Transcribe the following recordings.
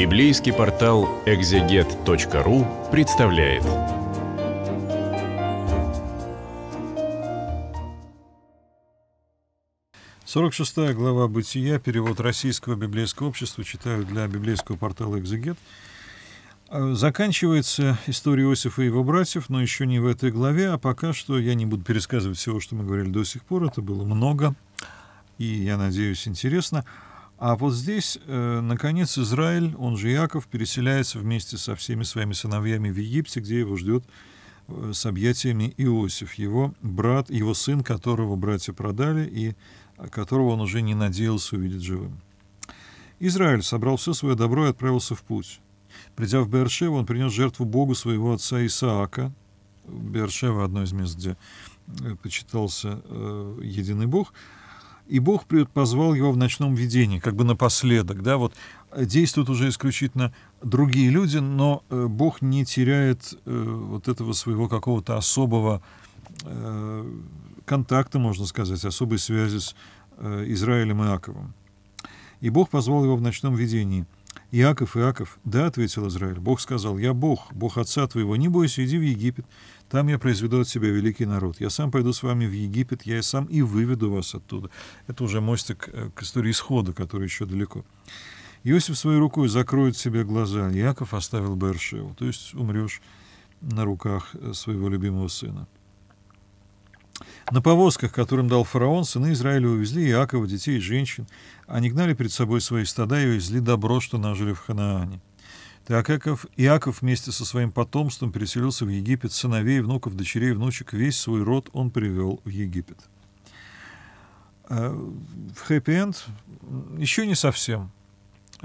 Библейский портал экзегет.ру представляет. Сорок шестая глава Бытия, перевод российского библейского общества, читаю для библейского портала «Экзегет». А, заканчивается история Иосифа и его братьев, но еще не в этой главе, а пока что я не буду пересказывать всего, что мы говорили до сих пор, это было много, и, я надеюсь, интересно – а вот здесь, э, наконец, Израиль, он же Яков, переселяется вместе со всеми своими сыновьями в Египте, где его ждет э, с объятиями Иосиф, его брат, его сын, которого братья продали и которого он уже не надеялся увидеть живым. Израиль собрал все свое добро и отправился в путь. Придя в Бершеву, он принес жертву Богу своего отца Исаака. Бершева — одно из мест, где э, почитался э, единый Бог — и Бог позвал его в ночном видении, как бы напоследок, да, вот э, действуют уже исключительно другие люди, но э, Бог не теряет э, вот этого своего какого-то особого контакта, можно сказать, особой связи с Израилем и Аковым. И Бог позвал его в ночном видении – «Иаков, Иаков!» «Да», — ответил Израиль. Бог сказал, «Я Бог, Бог отца твоего. Не бойся, иди в Египет. Там я произведу от себя великий народ. Я сам пойду с вами в Египет, я и сам и выведу вас оттуда». Это уже мостик э, к истории исхода, который еще далеко. Иосиф своей рукой закроет себе глаза. Иаков оставил Бершеву, то есть умрешь на руках э, своего любимого сына. На повозках, которым дал фараон, сыны Израиля увезли Иакова, детей и женщин. Они гнали перед собой свои стада и увезли добро, что нажили в Ханаане. Так Иаков, Иаков вместе со своим потомством переселился в Египет, сыновей, внуков, дочерей, внучек, весь свой род он привел в Египет. Э, в хэппи-энд еще не совсем –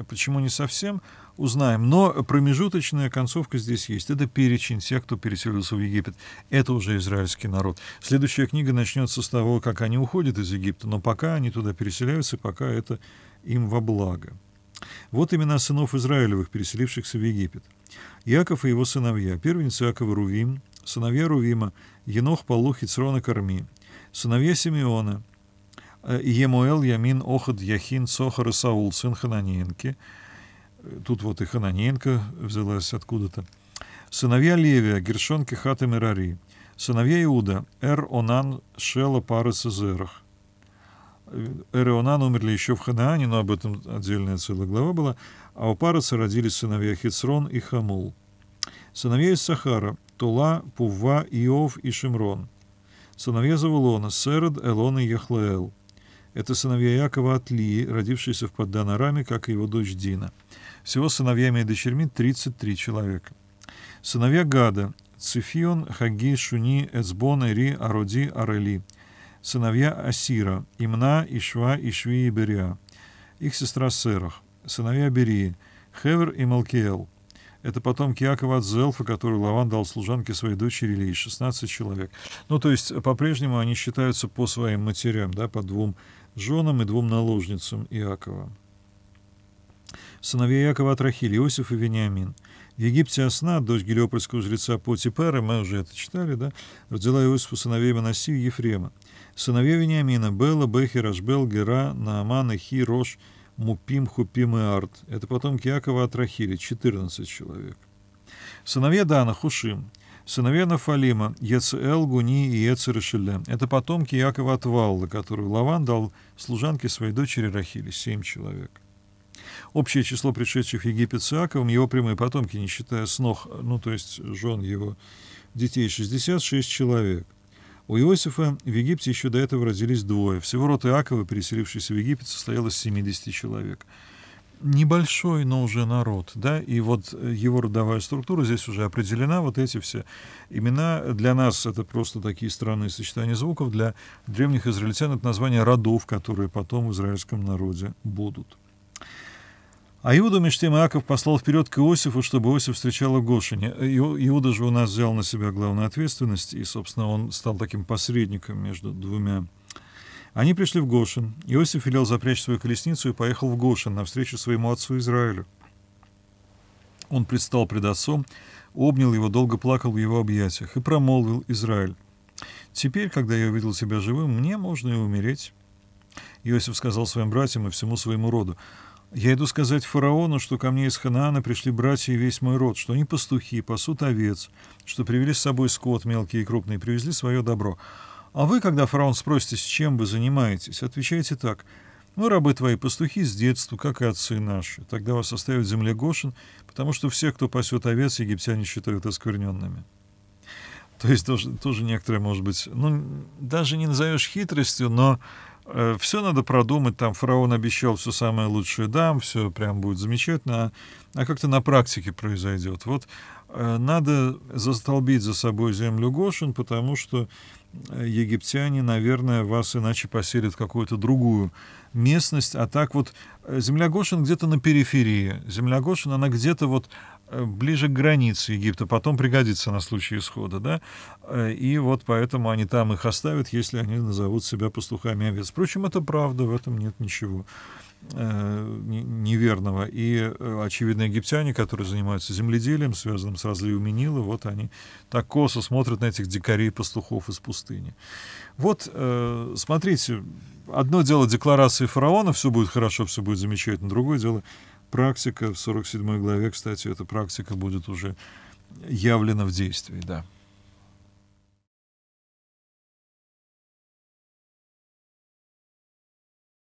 Почему не совсем, узнаем. Но промежуточная концовка здесь есть. Это перечень всех кто переселился в Египет. Это уже израильский народ. Следующая книга начнется с того, как они уходят из Египта, но пока они туда переселяются, пока это им во благо. Вот имена сынов Израилевых, переселившихся в Египет. Яков и его сыновья. Первенец Якова Рувим, сыновья Рувима, Енох, Полух, Црона, Корми. Сыновья Симеона, Емуэл, Ямин, Охад, Яхин, Сохар и Саул, сын Хананеенки. Тут вот и Хананеенко взялась откуда-то. Сыновья Левия, Гершон, Кехат и Мерари. Сыновья Иуда, Эр, Онан, Шела, пары и Зерах. Эр и Онан умерли еще в Ханаане, но об этом отдельная целая глава была. А у Пареса родились сыновья Хицрон и Хамул. Сыновья из Сахара, Тула, Пува, Иов и Шимрон. Сыновья Завулона, Серед, Элон и Яхлаэл. Это сыновья Якова от Лии, родившиеся в Паддан-Араме, как и его дочь Дина. Всего сыновьями и дочерьми 33 человека. Сыновья Гада – Цифион, Хаги, Шуни, Эцбон, Ири, Ароди, Арели. Сыновья Асира – Имна, Ишва, Ишви и Берия. Их сестра Серах. Сыновья Берии – Хевер и Малкиэл. Это потомки Якова от Зелфа, который Лаван дал служанке своей дочери Ильи, 16 человек. Ну, то есть, по-прежнему они считаются по своим матерям, да, по двум женам и двум наложницам Иакова. Сыновья Якова от Рахили, Иосиф и Вениамин. В Египте Осна, дочь гелиопольского жреца Потипера, мы уже это читали, да, родила Иосифу сыновей Манаси и Ефрема. Сыновья Вениамина – Бела, Бехи, Рашбел, Гера, Нааман, Эхи, Рош – Мупим, Хупим и Арт. Это потомки Якова от Рахили, 14 человек. Сыновья Дана, Хушим. Сыновья Нафалима, Ецел, Гуни и Ецер Шилем. Это потомки Якова от Валла, которую Лаван дал служанке своей дочери Рахили, 7 человек. Общее число пришедших в Египет с Иаковом, его прямые потомки, не считая снох, ну то есть жен его детей, 66 человек – у Иосифа в Египте еще до этого родились двое. Всего род Иакова, переселившийся в Египет, состоял из 70 человек. Небольшой, но уже народ, да, и вот э, его родовая структура здесь уже определена, вот эти все имена. Для нас это просто такие странные сочетания звуков, для древних израильтян это название родов, которые потом в израильском народе будут. А Иуда Мештем Иаков послал вперед к Иосифу, чтобы Иосиф встречал Гошине. Иуда же у нас взял на себя главную ответственность, и, собственно, он стал таким посредником между двумя. Они пришли в Гошин. Иосиф велел запрячь свою колесницу и поехал в Гошин навстречу своему отцу Израилю. Он предстал пред отцом, обнял его, долго плакал в его объятиях и промолвил Израиль. «Теперь, когда я увидел тебя живым, мне можно и умереть». Иосиф сказал своим братьям и всему своему роду – я иду сказать фараону, что ко мне из Ханаана пришли братья и весь мой род, что они пастухи, пасут овец, что привели с собой скот мелкий и крупный, привезли свое добро. А вы, когда фараон спросите, с чем вы занимаетесь, отвечайте так. Мы, «Ну, рабы твои, пастухи с детства, как и отцы наши. Тогда вас оставит земля Гошин, потому что все, кто пасет овец, египтяне считают оскверненными. То есть тоже, тоже некоторые, может быть, ну, даже не назовешь хитростью, но Э, все надо продумать, там фараон обещал все самое лучшее дам, все прям будет замечательно, а, а как-то на практике произойдет. Вот э, надо застолбить за собой землю Гошин, потому что э, египтяне, наверное, вас иначе поселят в какую-то другую местность. А так вот земля Гошин где-то на периферии. Земля Гошин, она где-то вот Э, ближе к границе Египта, потом пригодится на случай исхода, да, э, и вот поэтому они там их оставят, если они назовут себя пастухами овец. Впрочем, это правда, в этом нет ничего э, неверного. И, очевидно, египтяне, которые занимаются земледелием, связанным с разливами Нила, вот они так косо смотрят на этих дикарей-пастухов из пустыни. Вот, смотрите, одно дело декларации фараона, все будет хорошо, все будет замечательно, другое дело — практика в 47 главе, кстати, эта практика будет уже явлена в действии, да.